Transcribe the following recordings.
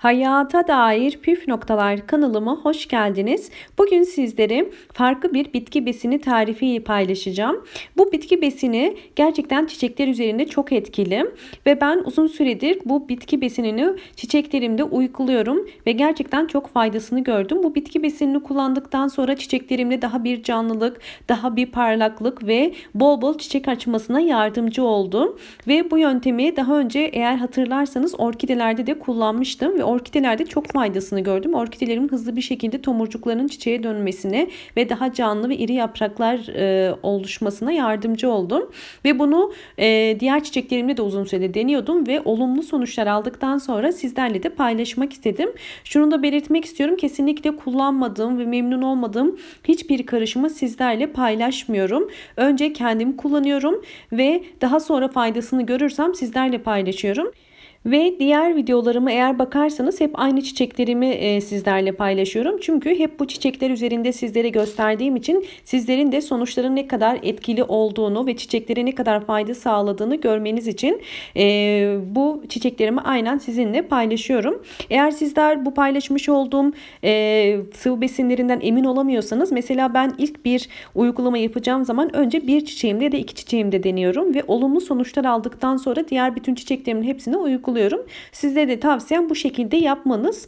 Hayata dair püf noktalar kanalıma hoş geldiniz. Bugün sizlere farklı bir bitki besini tarifi paylaşacağım. Bu bitki besini gerçekten çiçekler üzerinde çok etkili ve ben uzun süredir bu bitki besinini çiçeklerimde uyguluyorum ve gerçekten çok faydasını gördüm. Bu bitki besinini kullandıktan sonra çiçeklerimde daha bir canlılık, daha bir parlaklık ve bol bol çiçek açmasına yardımcı oldu. Ve bu yöntemi daha önce eğer hatırlarsanız orkidelerde de kullanmıştım ve orkidelerde çok faydasını gördüm. Orkidelerimin hızlı bir şekilde tomurcuklarının çiçeğe dönmesine ve daha canlı ve iri yapraklar e, oluşmasına yardımcı oldum. Ve bunu e, diğer çiçeklerimle de uzun sürede deniyordum ve olumlu sonuçlar aldıktan sonra sizlerle de paylaşmak istedim. Şunu da belirtmek istiyorum. Kesinlikle kullanmadığım ve memnun olmadığım hiçbir karışımı sizlerle paylaşmıyorum. Önce kendim kullanıyorum ve daha sonra faydasını görürsem sizlerle paylaşıyorum. Ve diğer videolarımı eğer bakarsanız hep aynı çiçeklerimi e, sizlerle paylaşıyorum. Çünkü hep bu çiçekler üzerinde sizlere gösterdiğim için sizlerin de sonuçların ne kadar etkili olduğunu ve çiçeklere ne kadar fayda sağladığını görmeniz için e, bu çiçeklerimi aynen sizinle paylaşıyorum. Eğer sizler bu paylaşmış olduğum e, sıvı besinlerinden emin olamıyorsanız mesela ben ilk bir uygulama yapacağım zaman önce bir çiçeğimde de iki çiçeğimde deniyorum ve olumlu sonuçlar aldıktan sonra diğer bütün çiçeklerimin hepsini uyguluyorum uyguluyorum. Size de tavsiyem bu şekilde yapmanız.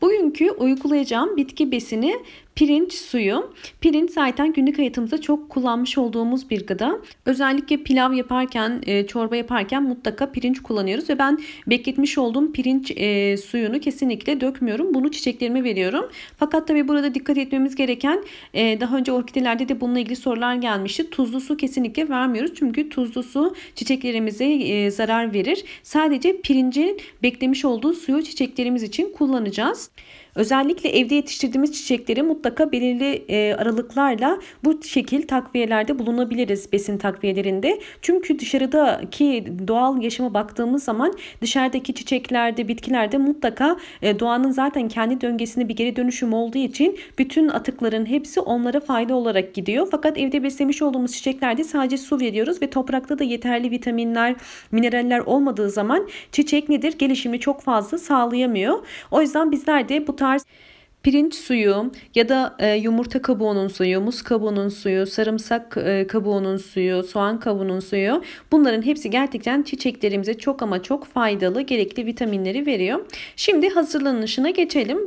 Bugünkü uygulayacağım bitki besini Pirinç suyu. Pirinç zaten günlük hayatımızda çok kullanmış olduğumuz bir gıda. Özellikle pilav yaparken, e, çorba yaparken mutlaka pirinç kullanıyoruz ve ben bekletmiş olduğum pirinç e, suyunu kesinlikle dökmüyorum. Bunu çiçeklerime veriyorum. Fakat tabi burada dikkat etmemiz gereken e, daha önce orkidelerde de bununla ilgili sorular gelmişti. Tuzlu su kesinlikle vermiyoruz. Çünkü tuzlu su çiçeklerimize zarar verir. Sadece pirincin beklemiş olduğu suyu çiçeklerimiz için kullanacağız. Özellikle evde yetiştirdiğimiz çiçekleri mutlaka mutlaka belirli e, aralıklarla bu şekil takviyelerde bulunabiliriz besin takviyelerinde. Çünkü dışarıdaki doğal yaşama baktığımız zaman dışarıdaki çiçeklerde, bitkilerde mutlaka e, doğanın zaten kendi döngesinde bir geri dönüşüm olduğu için bütün atıkların hepsi onlara fayda olarak gidiyor. Fakat evde beslemiş olduğumuz çiçeklerde sadece su veriyoruz ve toprakta da yeterli vitaminler, mineraller olmadığı zaman çiçek nedir? Gelişimi çok fazla sağlayamıyor. O yüzden bizler de bu tarz pirinç suyu ya da e, yumurta kabuğunun suyu, muz kabuğunun suyu, sarımsak e, kabuğunun suyu, soğan kabuğunun suyu bunların hepsi gerçekten çiçeklerimize çok ama çok faydalı gerekli vitaminleri veriyor. Şimdi hazırlanışına geçelim.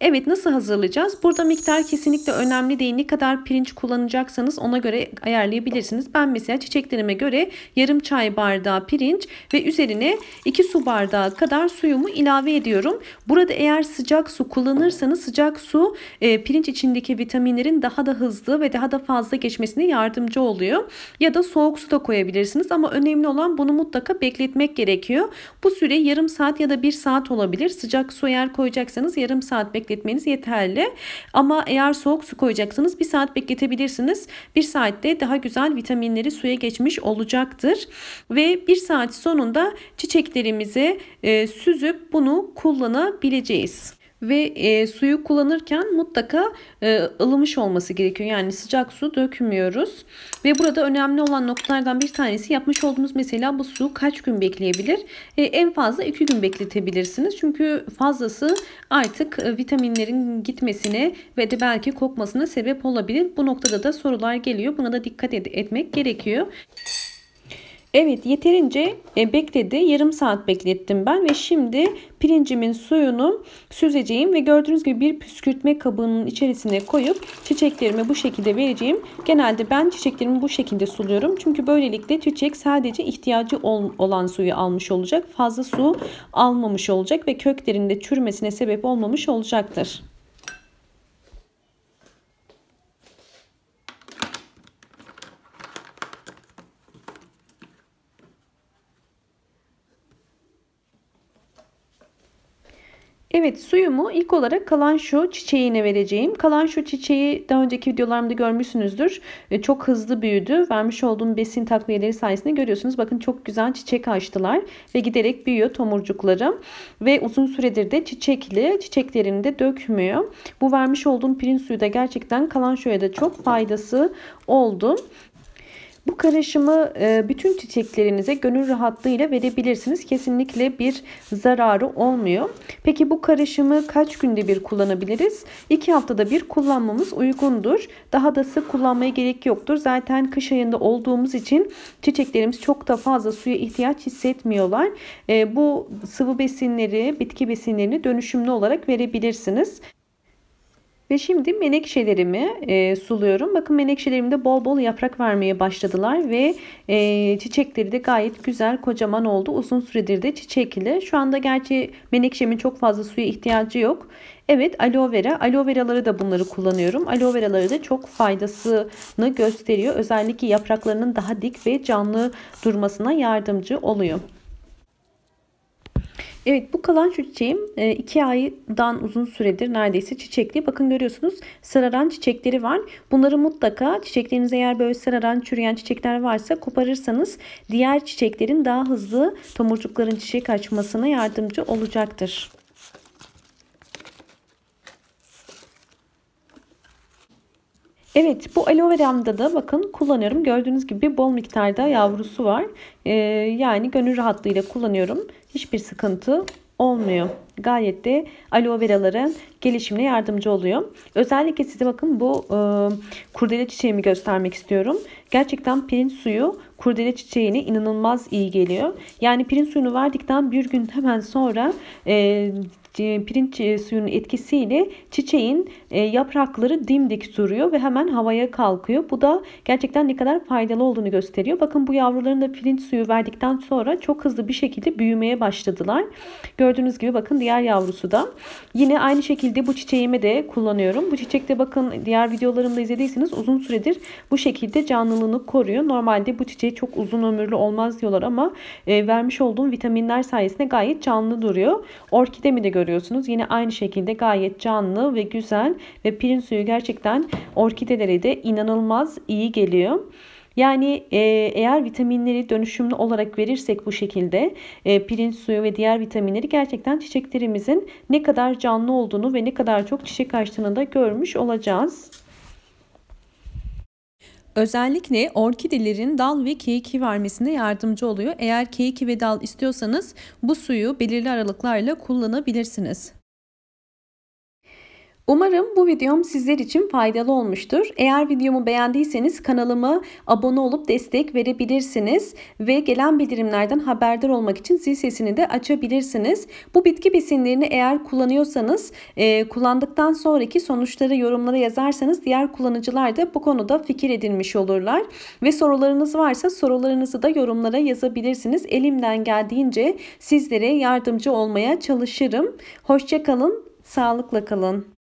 Evet nasıl hazırlayacağız? Burada miktar kesinlikle önemli değil. Ne kadar pirinç kullanacaksanız ona göre ayarlayabilirsiniz. Ben mesela çiçeklerime göre yarım çay bardağı pirinç ve üzerine 2 su bardağı kadar suyumu ilave ediyorum. Burada eğer sıcak su kullanırsanız sıcak Sıcak su e, pirinç içindeki vitaminlerin daha da hızlı ve daha da fazla geçmesine yardımcı oluyor. Ya da soğuk su da koyabilirsiniz ama önemli olan bunu mutlaka bekletmek gerekiyor. Bu süre yarım saat ya da bir saat olabilir. Sıcak su eğer koyacaksanız yarım saat bekletmeniz yeterli. Ama eğer soğuk su koyacaksanız bir saat bekletebilirsiniz. Bir saatte daha güzel vitaminleri suya geçmiş olacaktır. Ve bir saat sonunda çiçeklerimizi e, süzüp bunu kullanabileceğiz ve e, suyu kullanırken mutlaka e, ılımış olması gerekiyor. Yani sıcak su dökmüyoruz. Ve burada önemli olan noktalardan bir tanesi yapmış olduğumuz mesela bu su kaç gün bekleyebilir? E, en fazla 2 gün bekletebilirsiniz. Çünkü fazlası artık e, vitaminlerin gitmesine ve de belki kokmasına sebep olabilir. Bu noktada da sorular geliyor. Buna da dikkat ed etmek gerekiyor. Evet yeterince e, bekledi. Yarım saat beklettim ben ve şimdi pirincimin suyunu süzeceğim ve gördüğünüz gibi bir püskürtme kabının içerisine koyup çiçeklerimi bu şekilde vereceğim. Genelde ben çiçeklerimi bu şekilde suluyorum. Çünkü böylelikle çiçek sadece ihtiyacı olan suyu almış olacak. Fazla su almamış olacak ve köklerinde çürümesine sebep olmamış olacaktır. Evet suyumu ilk olarak kalan şu çiçeğine vereceğim. Kalan şu çiçeği daha önceki videolarımda görmüşsünüzdür. E, çok hızlı büyüdü. Vermiş olduğum besin takviyeleri sayesinde görüyorsunuz. Bakın çok güzel çiçek açtılar ve giderek büyüyor tomurcukları. Ve uzun süredir de çiçekli çiçeklerini de dökmüyor. Bu vermiş olduğum pirinç suyu da gerçekten kalan şöyle de çok faydası oldu. Bu karışımı e, bütün çiçeklerinize gönül rahatlığıyla verebilirsiniz. Kesinlikle bir zararı olmuyor. Peki bu karışımı kaç günde bir kullanabiliriz? 2 haftada bir kullanmamız uygundur. Daha da sık kullanmaya gerek yoktur. Zaten kış ayında olduğumuz için çiçeklerimiz çok da fazla suya ihtiyaç hissetmiyorlar. E, bu sıvı besinleri, bitki besinlerini dönüşümlü olarak verebilirsiniz. Ve şimdi menekşelerimi e, suluyorum. Bakın menekşelerimde bol bol yaprak vermeye başladılar ve e, çiçekleri de gayet güzel kocaman oldu. Uzun süredir de çiçekli. Şu anda gerçi menekşemin çok fazla suya ihtiyacı yok. Evet aloe vera. Aloe veraları da bunları kullanıyorum. Aloe veraları da çok faydasını gösteriyor. Özellikle yapraklarının daha dik ve canlı durmasına yardımcı oluyor. Evet bu kalan çiçeğim 2 e, aydan uzun süredir neredeyse çiçekli. Bakın görüyorsunuz sararan çiçekleri var. Bunları mutlaka çiçekleriniz eğer böyle sararan çürüyen çiçekler varsa koparırsanız diğer çiçeklerin daha hızlı tomurcukların çiçek açmasına yardımcı olacaktır. Evet bu aloe veramda da bakın kullanıyorum. Gördüğünüz gibi bol miktarda yavrusu var. Ee, yani gönül rahatlığıyla kullanıyorum. Hiçbir sıkıntı olmuyor. Gayet de aloe veraların gelişimine yardımcı oluyor. Özellikle size bakın bu e, kurdele çiçeğimi göstermek istiyorum. Gerçekten pirinç suyu kurdele çiçeğine inanılmaz iyi geliyor. Yani pirinç suyunu verdikten bir gün hemen sonra e, e, pirinç e, suyunun etkisiyle çiçeğin e, yaprakları dimdik duruyor ve hemen havaya kalkıyor. Bu da gerçekten ne kadar faydalı olduğunu gösteriyor. Bakın bu yavruların da pirinç suyu verdikten sonra çok hızlı bir şekilde büyümeye başladılar. Gördüğünüz gibi bakın diğer yavrusu da. Yine aynı şekilde bu çiçeğimi de kullanıyorum. Bu çiçekte bakın diğer videolarımda izlediyseniz uzun süredir bu şekilde canlılığını koruyor. Normalde bu çiçeği çok uzun ömürlü olmaz diyorlar ama vermiş olduğum vitaminler sayesinde gayet canlı duruyor. Orkidemi de görüyorsunuz. Yine aynı şekilde gayet canlı ve güzel ve pirin suyu gerçekten orkidelere de inanılmaz iyi geliyor. Yani e, eğer vitaminleri dönüşümlü olarak verirsek bu şekilde e, pirinç suyu ve diğer vitaminleri gerçekten çiçeklerimizin ne kadar canlı olduğunu ve ne kadar çok çiçek açtığını da görmüş olacağız. Özellikle orkidelerin dal ve keyki vermesine yardımcı oluyor. Eğer keyki ve dal istiyorsanız bu suyu belirli aralıklarla kullanabilirsiniz. Umarım bu videom sizler için faydalı olmuştur. Eğer videomu beğendiyseniz kanalıma abone olup destek verebilirsiniz ve gelen bildirimlerden haberdar olmak için zil sesini de açabilirsiniz. Bu bitki besinlerini eğer kullanıyorsanız e, kullandıktan sonraki sonuçları yorumlara yazarsanız diğer kullanıcılar da bu konuda fikir edinmiş olurlar. Ve sorularınız varsa sorularınızı da yorumlara yazabilirsiniz. Elimden geldiğince sizlere yardımcı olmaya çalışırım. Hoşçakalın, sağlıkla kalın.